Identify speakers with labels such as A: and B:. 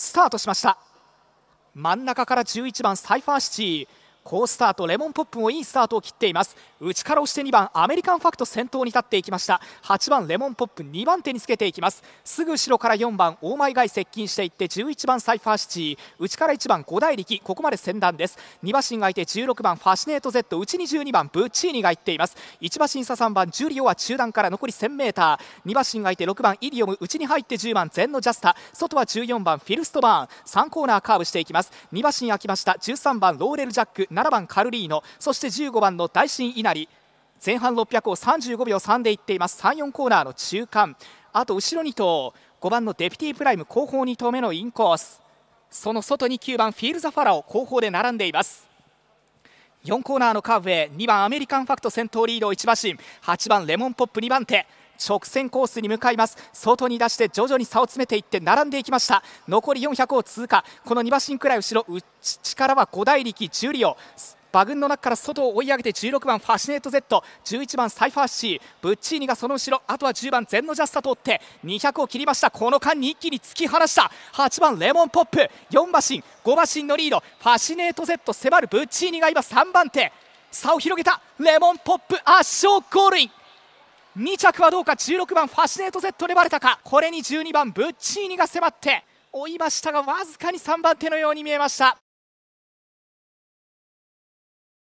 A: スタートしました真ん中から
B: 11番サイファーシティ好スタートレモンポップもいいスタートを切っています内から押して2番アメリカンファクト先頭に立っていきました8番レモンポップ2番手につけていきますすぐ後ろから4番オーマイガイ接近していって11番サイファーシティ内から1番五大力ここまで先団です2馬身がいて16番ファシネート Z 内に12番ブッチーニがいっています1馬身差3番ジュリオは中段から残り 1000m2 馬身がいて6番イディオム内に入って10番ゼンノジャスタ外は14番フィルストバーン3コーナーカーブしていきます2馬身空きました13番ローレルジャック7番カルリーノそして15番の大新稲荷前半600を35秒3でいっています34コーナーの中間あと後ろ2頭5番のデピティプライム後方2投目のインコースその外に9番フィール・ザ・ファラオ後方で並んでいます4コーナーのカーブへ2番アメリカンファクト先頭リード1馬身8番レモンポップ2番手直線コースに向かいます外に出して徐々に差を詰めていって並んでいきました残り400を通過この2馬身くらい後ろ内からは5大力ュリオ馬群の中から外を追い上げて16番ファシネート Z11 番サイファーシーブッチーニがその後ろあとは10番ゼンノジャスタと追って200を切りましたこの間に一気に突き放した8番レモンポップ4馬身5馬身のリードファシネート Z 迫るブッチーニが今3番手差を広げたレモンポップ圧勝ゴールイン2着はどうか16番ファシネート Z 粘れたかこれに12番
A: ブッチーニが迫って追いましたがわずかに3番手のように見えました